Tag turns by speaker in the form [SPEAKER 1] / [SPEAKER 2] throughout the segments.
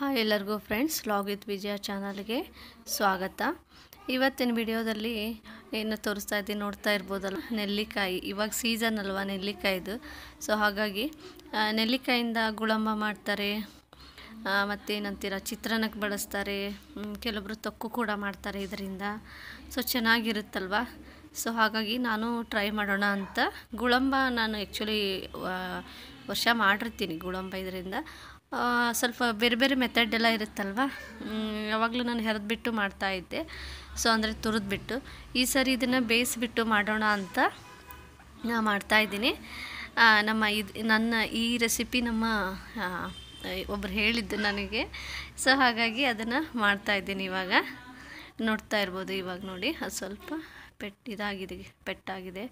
[SPEAKER 1] hi ಎಲ್ಲರಿಗೂ friends log with ವಿಜಯ ಚಾನಲ್ಗೆ ಸ್ವಾಗತ ಇವತ್ತಿನ ವಿಡಿಯೋದಲ್ಲಿ ಏನು ತೋರಿಸ್ತಾ ಇದ್ದೀನಿ ನೋಡ್ತಾ ಇರ್ಬೋದಲ್ಲ ನೆಲ್ಲಿಕಾಯಿ ಇವಾಗ ಸೀಸನ್ ಅಲ್ವಾ ನೆಲ್ಲಿಕಾಯಿದು ಸೊ ಹಾಗಾಗಿ ನೆಲ್ಲಿಕಾಯಿಂದ ಗುಳಂಬ ಮಾಡ್ತಾರೆ ಮತ್ತೇನಂತೀರ ಚಿತ್ರಾನ್ನಕ್ಕೆ ಬಳಸ್ತಾರೆ ಕೆಲವರು ತೊಕ್ಕು ಕೂಡ ಮಾಡ್ತಾರೆ ಇದರಿಂದ ಸೊ ಚೆನ್ನಾಗಿರುತ್ತಲ್ವ ಸೊ ಹಾಗಾಗಿ ನಾನು ಟ್ರೈ ಮಾಡೋಣ ಅಂತ ಗುಳಂಬ ನಾನು ಆ್ಯಕ್ಚುಲಿ ವರ್ಷ ಮಾಡಿರ್ತೀನಿ ಗುಳಂಬ ಇದರಿಂದ ಸ್ವಲ್ಪ ಬೇರೆ ಬೇರೆ ಮೆಥಡ್ ಎಲ್ಲ ಇರುತ್ತಲ್ವ ಯಾವಾಗಲೂ ನಾನು ಮಾಡ್ತಾ ಮಾಡ್ತಾಯಿದ್ದೆ ಸೊ ಅಂದರೆ ತುರಿದ್ಬಿಟ್ಟು ಈ ಸರಿ ಇದನ್ನು ಬೇಯಿಸಿಬಿಟ್ಟು ಮಾಡೋಣ ಅಂತ ನಾನು ಮಾಡ್ತಾಯಿದ್ದೀನಿ ನಮ್ಮ ಇದು ನನ್ನ ಈ ರೆಸಿಪಿ ನಮ್ಮ ಒಬ್ಬರು ಹೇಳಿದ್ದು ನನಗೆ ಸೊ ಹಾಗಾಗಿ ಅದನ್ನು ಮಾಡ್ತಾಯಿದ್ದೀನಿ ಇವಾಗ ನೋಡ್ತಾ ಇರ್ಬೋದು ಇವಾಗ ನೋಡಿ ಅದು ಸ್ವಲ್ಪ ಪೆಟ್ ಇದಾಗಿದೆ ಪೆಟ್ಟಾಗಿದೆ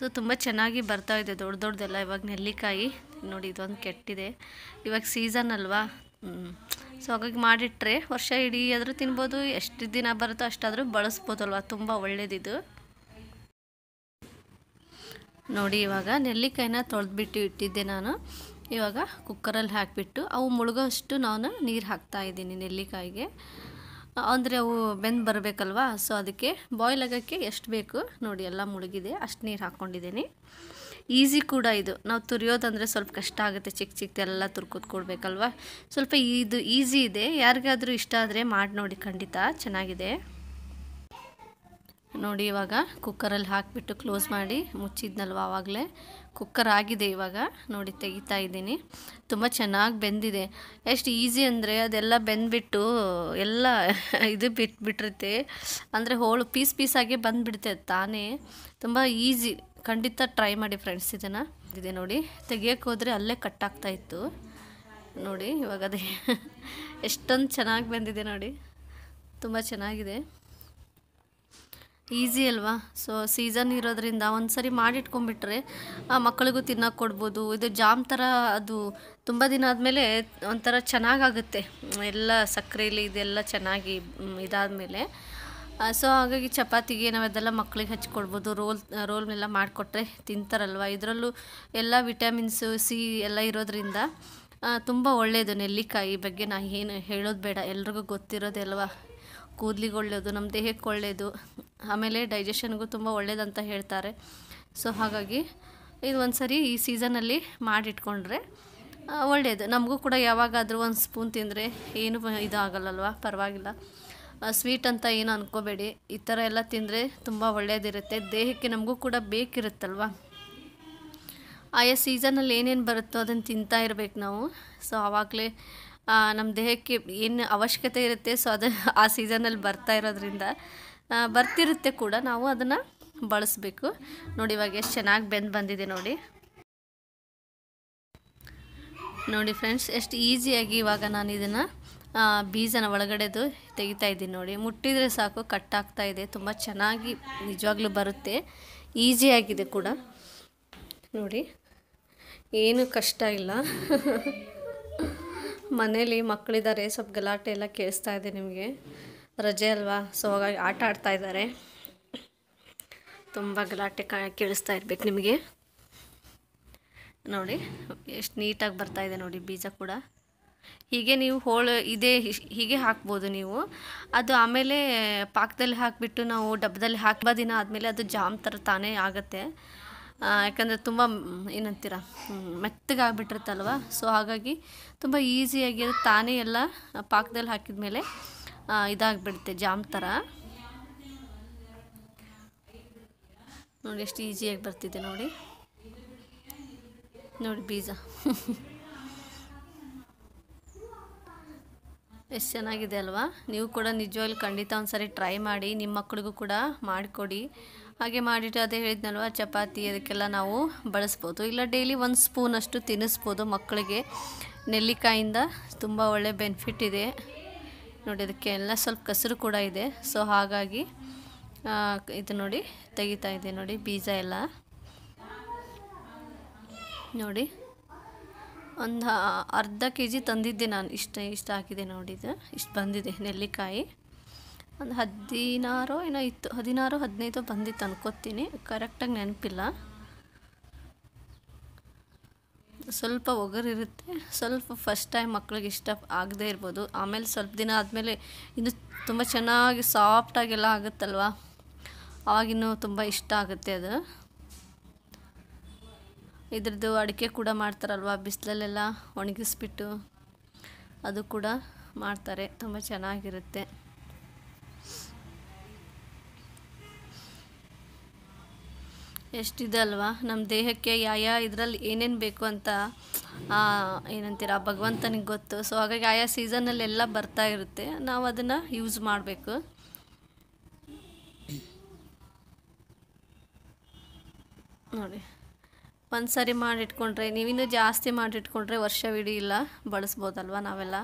[SPEAKER 1] ಸೊ ತುಂಬ ಚೆನ್ನಾಗಿ ಬರ್ತಾ ಇದೆ ದೊಡ್ಡ ದೊಡ್ಡದೆಲ್ಲ ಇವಾಗ ನೆಲ್ಲಿಕಾಯಿ ನೋಡಿ ಇದೊಂದು ಕೆಟ್ಟಿದೆ ಇವಾಗ ಸೀಸನ್ ಅಲ್ವಾ ಸೊ ಹಾಗಾಗಿ ಮಾಡಿಟ್ರೆ ವರ್ಷ ಇಡೀ ಆದರೂ ತಿನ್ಬೋದು ಎಷ್ಟು ದಿನ ಬರುತ್ತೋ ಅಷ್ಟಾದರೂ ಬಳಸ್ಬೋದಲ್ವ ತುಂಬ ಒಳ್ಳೆಯದಿದು ನೋಡಿ ಇವಾಗ ನೆಲ್ಲಿಕಾಯಿನ ತೊಳೆದ್ಬಿಟ್ಟು ಇಟ್ಟಿದ್ದೆ ನಾನು ಇವಾಗ ಕುಕ್ಕರಲ್ಲಿ ಹಾಕಿಬಿಟ್ಟು ಅವು ಮುಳುಗೋಷ್ಟು ನಾನು ನೀರು ಹಾಕ್ತಾ ನೆಲ್ಲಿಕಾಯಿಗೆ ಅಂದರೆ ಅವು ಬೆಂದು ಬರಬೇಕಲ್ವಾ ಸೊ ಅದಕ್ಕೆ ಬಾಯ್ಲ್ ಆಗೋಕ್ಕೆ ಎಷ್ಟು ಬೇಕು ನೋಡಿ ಎಲ್ಲ ಮುಳುಗಿದೆ ಅಷ್ಟು ನೀರು ಹಾಕ್ಕೊಂಡಿದ್ದೀನಿ ಈಸಿ ಕೂಡ ಇದು ನಾವು ತುರಿಯೋದಂದರೆ ಸ್ವಲ್ಪ ಕಷ್ಟ ಆಗುತ್ತೆ ಚಿಕ್ಕ ಎಲ್ಲ ತುರ್ಕೋದು ಕೊಡಬೇಕಲ್ವ ಸ್ವಲ್ಪ ಇದು ಈಸಿ ಇದೆ ಯಾರಿಗಾದರೂ ಇಷ್ಟ ಆದರೆ ಮಾಡಿ ನೋಡಿ ಖಂಡಿತ ಚೆನ್ನಾಗಿದೆ ನೋಡಿ ಇವಾಗ ಕುಕ್ಕರಲ್ಲಿ ಹಾಕಿಬಿಟ್ಟು ಕ್ಲೋಸ್ ಮಾಡಿ ಮುಚ್ಚಿದ್ನಲ್ವ ಆವಾಗಲೇ ಕುಕ್ಕರ್ ಆಗಿದೆ ಇವಾಗ ನೋಡಿ ತೆಗಿತಾ ಇದ್ದೀನಿ ತುಂಬ ಚೆನ್ನಾಗಿ ಬೆಂದಿದೆ ಎಷ್ಟು ಈಸಿ ಅಂದರೆ ಅದೆಲ್ಲ ಬೆಂದ್ಬಿಟ್ಟು ಎಲ್ಲ ಇದು ಬಿಟ್ಬಿಟ್ಟಿರುತ್ತೆ ಅಂದರೆ ಹೋಳು ಪೀಸ್ ಪೀಸಾಗಿ ಬಂದುಬಿಡುತ್ತೆ ತಾನೇ ತುಂಬ ಈಸಿ ಖಂಡಿತ ಟ್ರೈ ಮಾಡಿ ಫ್ರೆಂಡ್ಸ್ ಇದನ್ನು ಇದೆ ನೋಡಿ ತೆಗಿಯೋಕ್ಕೆ ಹೋದರೆ ಅಲ್ಲೇ ಕಟ್ಟಾಗ್ತಾ ಇತ್ತು ನೋಡಿ ಇವಾಗ ಅದೇ ಎಷ್ಟೊಂದು ಚೆನ್ನಾಗಿ ಬೆಂದಿದೆ ನೋಡಿ ತುಂಬ ಚೆನ್ನಾಗಿದೆ ಈಸಿ ಅಲ್ವಾ ಸೊ ಸೀಸನ್ ಇರೋದ್ರಿಂದ ಒಂದು ಸರಿ ಮಾಡಿಟ್ಕೊಂಡ್ಬಿಟ್ರೆ ಮಕ್ಕಳಿಗೂ ತಿನ್ನೋಕೆ ಕೊಡ್ಬೋದು ಇದು ಜಾಮ್ ಥರ ಅದು ತುಂಬ ದಿನ ಆದಮೇಲೆ ಒಂಥರ ಚೆನ್ನಾಗಾಗುತ್ತೆ ಎಲ್ಲ ಸಕ್ಕರೆಯಲ್ಲಿ ಇದೆಲ್ಲ ಚೆನ್ನಾಗಿ ಇದಾದಮೇಲೆ ಸೊ ಹಾಗಾಗಿ ಚಪಾತಿಗೆ ನಾವೆಲ್ಲ ಮಕ್ಕಳಿಗೆ ಹಚ್ಕೊಡ್ಬೋದು ರೋಲ್ ರೋಲ್ನೆಲ್ಲ ಮಾಡಿಕೊಟ್ರೆ ತಿಂತಾರಲ್ವ ಇದರಲ್ಲೂ ಎಲ್ಲ ವಿಟಮಿನ್ಸು ಸಿ ಎಲ್ಲ ಇರೋದ್ರಿಂದ ತುಂಬ ಒಳ್ಳೆಯದು ನೆಲ್ಲಿಕಾಯಿ ಬಗ್ಗೆ ನಾನು ಏನು ಹೇಳೋದು ಬೇಡ ಎಲ್ರಿಗೂ ಗೊತ್ತಿರೋದೆಲ್ವ ಕೂದಲಿಗೆ ಒಳ್ಳೆಯದು ನಮ್ಮ ದೇಹಕ್ಕೆ ಒಳ್ಳೆಯದು ಆಮೇಲೆ ಡೈಜೆಷನ್ಗೂ ತುಂಬ ಒಳ್ಳೇದಂತ ಹೇಳ್ತಾರೆ ಸೊ ಹಾಗಾಗಿ ಇದು ಒಂದು ಸರಿ ಈ ಸೀಸನಲ್ಲಿ ಮಾಡಿಟ್ಕೊಂಡ್ರೆ ಒಳ್ಳೆಯದು ನಮಗೂ ಕೂಡ ಯಾವಾಗಾದರೂ ಒಂದು ಸ್ಪೂನ್ ತಿಂದರೆ ಏನು ಇದಾಗಲ್ಲಲ್ವ ಪರವಾಗಿಲ್ಲ ಸ್ವೀಟ್ ಅಂತ ಏನು ಅಂದ್ಕೋಬೇಡಿ ಈ ಥರ ಎಲ್ಲ ತಿಂದರೆ ತುಂಬ ಒಳ್ಳೆಯದಿರುತ್ತೆ ದೇಹಕ್ಕೆ ನಮಗೂ ಕೂಡ ಬೇಕಿರುತ್ತಲ್ವ ಆಯಾ ಸೀಸನಲ್ಲಿ ಏನೇನು ಬರುತ್ತೋ ಅದನ್ನು ತಿಂತಾ ಇರಬೇಕು ನಾವು ಸೊ ಆವಾಗಲೇ ನಮ್ಮ ದೇಹಕ್ಕೆ ಏನು ಅವಶ್ಯಕತೆ ಇರುತ್ತೆ ಸೊ ಅದು ಆ ಸೀಸನಲ್ಲಿ ಬರ್ತಾ ಇರೋದ್ರಿಂದ ಬರ್ತಿರುತ್ತೆ ಕೂಡ ನಾವು ಅದನ್ನು ಬಳಸಬೇಕು ನೋಡಿ ಇವಾಗ ಎಷ್ಟು ಚೆನ್ನಾಗಿ ಬೆಂದು ಬಂದಿದೆ ನೋಡಿ ನೋಡಿ ಫ್ರೆಂಡ್ಸ್ ಎಷ್ಟು ಈಸಿಯಾಗಿ ಇವಾಗ ನಾನು ಇದನ್ನು ಬೀಜನ ಒಳಗಡೆದು ತೆಗಿತಾ ಇದ್ದೀನಿ ನೋಡಿ ಮುಟ್ಟಿದರೆ ಸಾಕು ಕಟ್ ಆಗ್ತಾ ಇದೆ ತುಂಬ ಚೆನ್ನಾಗಿ ನಿಜವಾಗ್ಲೂ ಬರುತ್ತೆ ಈಸಿಯಾಗಿದೆ ಕೂಡ ನೋಡಿ ಏನು ಕಷ್ಟ ಇಲ್ಲ ಮನೇಲಿ ಮಕ್ಕಳಿದ್ದಾರೆ ಸ್ವಲ್ಪ ಗಲಾಟೆ ಎಲ್ಲ ಕೇಳಿಸ್ತಾ ಇದೆ ನಿಮಗೆ ರಜೆ ಅಲ್ವಾ ಸೊ ಹಾಗಾಗಿ ಆಟ ಆಡ್ತಾ ಇದ್ದಾರೆ ತುಂಬ ಗಲಾಟೆ ಕೇಳಿಸ್ತಾ ಇರ್ಬೇಕು ನಿಮಗೆ ನೋಡಿ ಎಷ್ಟು ನೀಟಾಗಿ ಬರ್ತಾ ಇದೆ ನೋಡಿ ಬೀಜ ಕೂಡ ಹೀಗೆ ನೀವು ಹೋಳು ಇದೇ ಹೀಗೆ ಹಾಕ್ಬೋದು ನೀವು ಅದು ಆಮೇಲೆ ಪಾಕದಲ್ಲಿ ಹಾಕಿಬಿಟ್ಟು ನಾವು ಡಬ್ಬದಲ್ಲಿ ಹಾಕುವ ದಿನ ಆದಮೇಲೆ ಅದು ಜಾಮ್ ಥರ ತಾನೇ ಆಗುತ್ತೆ ಯಾಕಂದರೆ ತುಂಬ ಏನಂತೀರ ಮೆತ್ತಗಾಗ್ಬಿಟ್ಟಿರುತ್ತಲ್ವ ಸೊ ಹಾಗಾಗಿ ತುಂಬ ಈಸಿಯಾಗಿ ತಾನೇ ಎಲ್ಲ ಪಾಕದಲ್ಲಿ ಹಾಕಿದ ಮೇಲೆ ಇದಾಗಿಬಿಡುತ್ತೆ ಜಾಮ್ ಥರ ನೋಡಿ ಎಷ್ಟು ಈಸಿಯಾಗಿ ಬರ್ತಿದೆ ನೋಡಿ ನೋಡಿ ಬೀಜ ಎಷ್ಟು ಚೆನ್ನಾಗಿದೆ ಅಲ್ವಾ ನೀವು ಕೂಡ ನಿಜವಾಗ್ಲೂ ಖಂಡಿತ ಒಂದು ಸಾರಿ ಟ್ರೈ ಮಾಡಿ ನಿಮ್ಮ ಮಕ್ಕಳಿಗೂ ಕೂಡ ಮಾಡಿಕೊಡಿ ಹಾಗೆ ಮಾಡಿಟ್ಟು ಅದೇ ಹೇಳಿದ್ನಲ್ವ ಚಪಾತಿ ಅದಕ್ಕೆಲ್ಲ ನಾವು ಬಳಸ್ಬೋದು ಇಲ್ಲ ಡೈಲಿ ಒಂದು ಸ್ಪೂನಷ್ಟು ತಿನ್ನಿಸ್ಬೋದು ಮಕ್ಕಳಿಗೆ ನೆಲ್ಲಿಕಾಯಿಂದ ತುಂಬ ಒಳ್ಳೆ ಬೆನಿಫಿಟ್ ಇದೆ ನೋಡಿ ಅದಕ್ಕೆಲ್ಲ ಸ್ವಲ್ಪ ಕಸರು ಕೂಡ ಇದೆ ಸೊ ಹಾಗಾಗಿ ಇದು ನೋಡಿ ತೆಗಿತಾ ಇದೆ ನೋಡಿ ಬೀಜ ಎಲ್ಲ ನೋಡಿ ಒಂದು ಅರ್ಧ ಕೆ ಜಿ ತಂದಿದ್ದೆ ನಾನು ಇಷ್ಟ ಇಷ್ಟ ಹಾಕಿದೆ ಇದು ಇಷ್ಟು ಬಂದಿದೆ ನೆಲ್ಲಿಕಾಯಿ ಒಂದು ಹದಿನಾರು ಏನೋ ಇತ್ತು ಹದಿನಾರು ಹದಿನೈದು ಬಂದಿತ್ತು ಅನ್ಕೋತೀನಿ ಕರೆಕ್ಟಾಗಿ ನೆನಪಿಲ್ಲ ಸ್ವಲ್ಪ ಒಗರಿರುತ್ತೆ ಸ್ವಲ್ಪ ಫಸ್ಟ್ ಟೈಮ್ ಮಕ್ಳಿಗೆ ಇಷ್ಟ ಆಗದೇ ಇರ್ಬೋದು ಆಮೇಲೆ ಸ್ವಲ್ಪ ದಿನ ಆದಮೇಲೆ ಇನ್ನು ತುಂಬ ಚೆನ್ನಾಗಿ ಸಾಫ್ಟಾಗೆಲ್ಲ ಆಗುತ್ತಲ್ವ ಆವಾಗಿನ್ನೂ ತುಂಬ ಇಷ್ಟ ಆಗುತ್ತೆ ಅದು ಇದ್ರದ್ದು ಅಡಿಕೆ ಕೂಡ ಮಾಡ್ತಾರಲ್ವ ಬಿಸಿಲಲ್ಲೆಲ್ಲ ಒಣಗಿಸ್ಬಿಟ್ಟು ಅದು ಕೂಡ ಮಾಡ್ತಾರೆ ತುಂಬ ಚೆನ್ನಾಗಿರುತ್ತೆ ಎಷ್ಟಿದೆ ಅಲ್ವಾ ನಮ್ಮ ದೇಹಕ್ಕೆ ಯಾಯ ಇದರಲ್ಲಿ ಏನೇನು ಬೇಕು ಅಂತ ಏನಂತೀರ ಭಗವಂತನಿಗೆ ಗೊತ್ತು ಸೊ ಹಾಗಾಗಿ ಆಯಾ ಎಲ್ಲ ಬರ್ತಾ ಇರುತ್ತೆ ನಾವು ಅದನ್ನು ಯೂಸ್ ಮಾಡಬೇಕು ನೋಡಿ ಒಂದು ಸರಿ ಮಾಡಿಟ್ಕೊಂಡ್ರೆ ನೀವಿನ್ನೂ ಜಾಸ್ತಿ ಮಾಡಿಟ್ಕೊಂಡ್ರೆ ವರ್ಷವಿಡೀ ಇಲ್ಲ ಬಳಸ್ಬೋದಲ್ವ ನಾವೆಲ್ಲ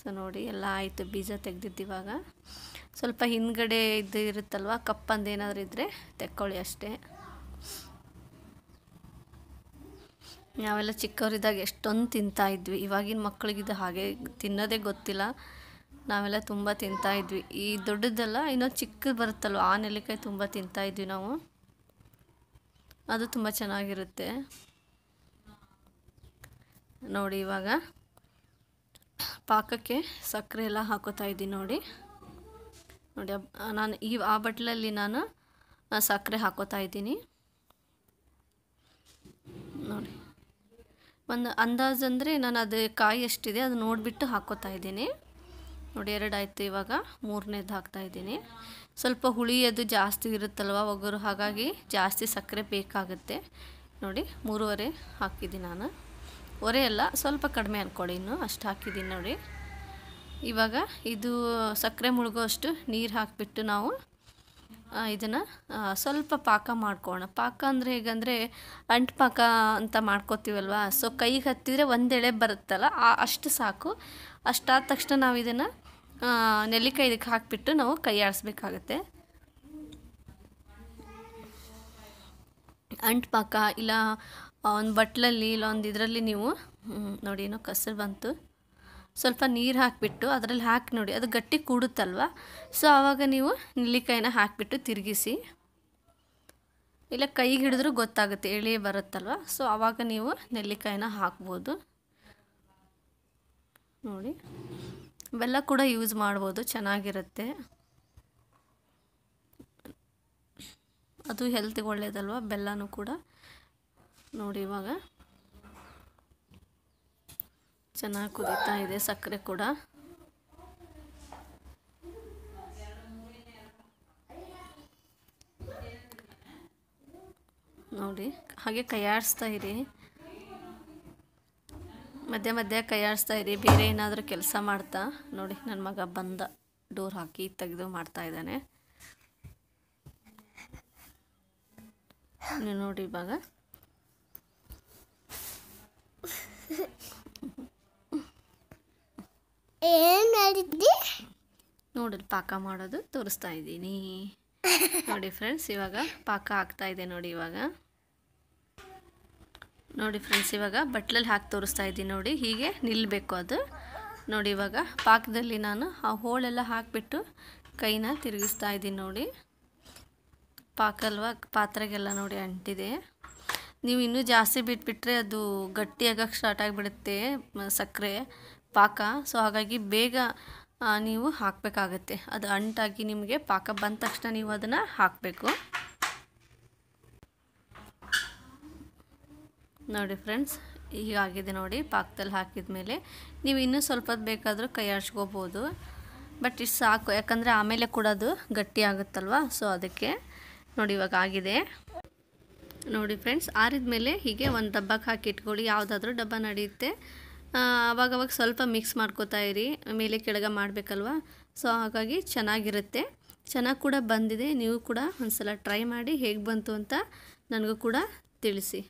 [SPEAKER 1] ಸೊ ನೋಡಿ ಎಲ್ಲ ಆಯಿತು ಬೀಜ ತೆಗ್ದಿದ್ದಿವಾಗ ಸ್ವಲ್ಪ ಹಿಂದ್ಗಡೆ ಇದು ಇರುತ್ತಲ್ವ ಕಪ್ಪಂದು ಏನಾದರೂ ಇದ್ದರೆ ತೆಕ್ಕೊಳ್ಳಿ ಅಷ್ಟೇ ನಾವೆಲ್ಲ ಚಿಕ್ಕವರಿದ್ದಾಗ ಎಷ್ಟೊಂದು ತಿಂತಾ ಇದ್ವಿ ಇವಾಗಿನ ಮಕ್ಕಳಿಗಿದು ಹಾಗೆ ತಿನ್ನೋದೇ ಗೊತ್ತಿಲ್ಲ ನಾವೆಲ್ಲ ತುಂಬ ತಿಂತಾ ಇದ್ವಿ ಈ ದೊಡ್ಡದಲ್ಲ ಇನ್ನೊಂದು ಚಿಕ್ಕದು ಬರುತ್ತಲ್ವ ಆ ನೆಲ್ಲಿಕಾಯಿ ತುಂಬ ತಿಂತಾ ಇದ್ವಿ ನಾವು ಅದು ತುಂಬ ಚೆನ್ನಾಗಿರುತ್ತೆ ನೋಡಿ ಇವಾಗ ಪಾಕಕ್ಕೆ ಸಕ್ಕರೆ ಎಲ್ಲ ಹಾಕೋತಾ ಇದ್ದೀನಿ ನೋಡಿ ನೋಡಿ ನಾನು ಈ ಆ ಬಟ್ಲಲ್ಲಿ ನಾನು ಸಕ್ಕರೆ ಹಾಕೋತಾ ಇದ್ದೀನಿ ನೋಡಿ ಒಂದು ಅಂದಾಜು ಅಂದರೆ ನಾನು ಅದು ಕಾಯಿ ಎಷ್ಟಿದೆ ಅದು ನೋಡಿಬಿಟ್ಟು ಹಾಕೋತಾ ಇದ್ದೀನಿ ನೋಡಿ ಎರಡಾಯಿತು ಇವಾಗ ಮೂರನೇದು ಹಾಕ್ತಾ ಇದ್ದೀನಿ ಸ್ವಲ್ಪ ಹುಳಿ ಅದು ಜಾಸ್ತಿ ಇರುತ್ತಲ್ವ ಒಗ್ಗರು ಹಾಗಾಗಿ ಜಾಸ್ತಿ ಸಕ್ಕರೆ ಬೇಕಾಗುತ್ತೆ ನೋಡಿ ಮೂರುವರೆ ಹಾಕಿದ್ದೀನಿ ನಾನು ಒರೆ ಅಲ್ಲ ಸ್ವಲ್ಪ ಕಡಿಮೆ ಅಂದ್ಕೊಳ್ಳಿ ಇನ್ನು ಅಷ್ಟು ಹಾಕಿದ್ದೀನಿ ನೋಡಿ ಇವಾಗ ಇದು ಸಕ್ಕರೆ ಅಷ್ಟು ನೀರು ಹಾಕಿಬಿಟ್ಟು ನಾವು ಇದನ್ನು ಸ್ವಲ್ಪ ಪಾಕ ಮಾಡ್ಕೋಣ ಪಾಕ ಅಂದರೆ ಹೇಗಂದರೆ ಅಂಟು ಪಾಕ ಅಂತ ಮಾಡ್ಕೋತೀವಲ್ವ ಸೊ ಕೈಗೆ ಹತ್ತಿದರೆ ಒಂದೆಳೆ ಬರುತ್ತಲ್ಲ ಆ ಅಷ್ಟು ಸಾಕು ಅಷ್ಟಾದ ತಕ್ಷಣ ನಾವು ಇದನ್ನು ನೆಲ್ಲಿಕಾಯಿ ಇದಕ್ಕೆ ಹಾಕಿಬಿಟ್ಟು ನಾವು ಕೈ ಆಡಿಸ್ಬೇಕಾಗತ್ತೆ ಅಂಟು ಪಾಕ ಇಲ್ಲ ಒಂದು ಬಟ್ಲಲ್ಲಿ ಇಲ್ಲ ಒಂದು ಇದರಲ್ಲಿ ನೀವು ನೋಡಿ ಏನೋ ಕಸರು ಬಂತು ಸ್ವಲ್ಪ ನೀರು ಹಾಕಿಬಿಟ್ಟು ಅದರಲ್ಲಿ ಹಾಕಿ ನೋಡಿ ಅದು ಗಟ್ಟಿ ಕೂಡುತ್ತಲ್ವ ಸೊ ಆವಾಗ ನೀವು ನೆಲ್ಲಿಕಾಯಿನ ಹಾಕಿಬಿಟ್ಟು ತಿರುಗಿಸಿ ಇಲ್ಲ ಕೈಗೆ ಹಿಡಿದ್ರೂ ಗೊತ್ತಾಗುತ್ತೆ ಎಳೆ ಬರುತ್ತಲ್ವ ಸೊ ಆವಾಗ ನೀವು ನೆಲ್ಲಿಕಾಯಿನ ಹಾಕ್ಬೋದು ನೋಡಿ ಬೆಲ್ಲ ಕೂಡ ಯೂಸ್ ಮಾಡ್ಬೋದು ಚೆನ್ನಾಗಿರುತ್ತೆ ಅದು ಹೆಲ್ತ್ಗೆ ಒಳ್ಳೆಯದಲ್ವ ಬೆಲ್ಲನೂ ಕೂಡ ನೋಡಿ ಇವಾಗ ಚೆನ್ನಾಗಿ ಕುದೀತಾ ಇದೆ ಸಕ್ಕರೆ ಕೂಡ ನೋಡಿ ಹಾಗೆ ಕೈಯಾಡಿಸ್ತಾ ಇರಿ ಮಧ್ಯ ಮಧ್ಯ ಕೈಯಾಡಿಸ್ತಾ ಇರಿ ಬೇರೆ ಏನಾದರೂ ಕೆಲಸ ಮಾಡ್ತಾ ನೋಡಿ ನನ್ನ ಮಗ ಬಂದ ಡೋರ್ ಹಾಕಿ ತೆಗೆದು ಮಾಡ್ತಾ ಇದ್ದಾನೆ ನೋಡಿ ಇವಾಗ ಏನು ನೋಡಿ ಪಾಕ ಮಾಡೋದು ತೋರಿಸ್ತಾ ಇದ್ದೀನಿ ನೋಡಿ ಫ್ರೆಂಡ್ಸ್ ಇವಾಗ ಪಾಕ ಆಗ್ತಾ ಇದೆ ನೋಡಿ ಇವಾಗ ನೋಡಿ ಫ್ರೆಂಡ್ಸ್ ಇವಾಗ ಬಟ್ಲಲ್ಲಿ ಹಾಕಿ ತೋರಿಸ್ತಾ ಇದ್ದೀನಿ ನೋಡಿ ಹೀಗೆ ನಿಲ್ಲಬೇಕು ಅದು ನೋಡಿ ಇವಾಗ ಪಾಕದಲ್ಲಿ ನಾನು ಆ ಹೋಳೆಲ್ಲ ಹಾಕಿಬಿಟ್ಟು ಕೈನ ತಿರುಗಿಸ್ತಾ ಇದ್ದೀನಿ ನೋಡಿ ಪಾಕಲ್ವ ಪಾತ್ರೆಗೆಲ್ಲ ನೋಡಿ ಅಂಟಿದೆ ನೀವು ಇನ್ನೂ ಜಾಸ್ತಿ ಬಿಟ್ಬಿಟ್ರೆ ಅದು ಗಟ್ಟಿಯಾಗಕ್ಕೆ ಸ್ಟಾರ್ಟ್ ಆಗಿಬಿಡುತ್ತೆ ಸಕ್ಕರೆ ಪಾಕ ಸೊ ಹಾಗಾಗಿ ಬೇಗ ನೀವು ಹಾಕಬೇಕಾಗತ್ತೆ ಅದು ಅಂಟಾಗಿ ನಿಮಗೆ ಪಾಕ ಬಂದ ತಕ್ಷಣ ನೀವು ಅದನ್ನು ಹಾಕಬೇಕು ನೋಡಿ ಫ್ರೆಂಡ್ಸ್ ಹೀಗಾಗಿದೆ ನೋಡಿ ಪಾಕದಲ್ಲಿ ಹಾಕಿದ ಮೇಲೆ ನೀವು ಇನ್ನೂ ಸ್ವಲ್ಪ ಬೇಕಾದರೂ ಕೈ ಆಡ್ಸ್ಕೋಬೋದು ಬಟ್ ಇಷ್ಟು ಸಾಕು ಯಾಕಂದರೆ ಆಮೇಲೆ ಕೂಡ ಅದು ಗಟ್ಟಿ ಆಗುತ್ತಲ್ವ ಸೊ ಅದಕ್ಕೆ ನೋಡಿ ಇವಾಗ ಆಗಿದೆ ನೋಡಿ ಫ್ರೆಂಡ್ಸ್ ಆರಿದ ಮೇಲೆ ಹೀಗೆ ಒಂದು ಡಬ್ಬಕ್ಕೆ ಹಾಕಿ ಇಟ್ಕೊಳ್ಳಿ ಯಾವುದಾದ್ರೂ ಡಬ್ಬ ನಡೆಯುತ್ತೆ ಆವಾಗವಾಗ ಸ್ವಲ್ಪ ಮಿಕ್ಸ್ ಮಾಡ್ಕೋತಾ ಇರಿ ಮೇಲೆ ಕೆಳಗೆ ಮಾಡಬೇಕಲ್ವ ಸೊ ಹಾಗಾಗಿ ಚೆನ್ನಾಗಿರುತ್ತೆ ಚೆನ್ನಾಗಿ ಕೂಡ ಬಂದಿದೆ ನೀವು ಕೂಡ ಒಂದ್ಸಲ ಟ್ರೈ ಮಾಡಿ ಹೇಗೆ ಬಂತು ಅಂತ ನನಗೂ ಕೂಡ ತಿಳಿಸಿ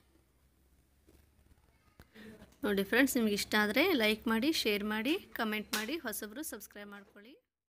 [SPEAKER 1] ನೋಡಿ ಫ್ರೆಂಡ್ಸ್ ನಿಮಗೆ ಇಷ್ಟ ಆದರೆ ಲೈಕ್ ಮಾಡಿ ಶೇರ್ ಮಾಡಿ ಕಮೆಂಟ್ ಮಾಡಿ ಹೊಸಬ್ರು ಸಬ್ಸ್ಕ್ರೈಬ್ ಮಾಡ್ಕೊಳ್ಳಿ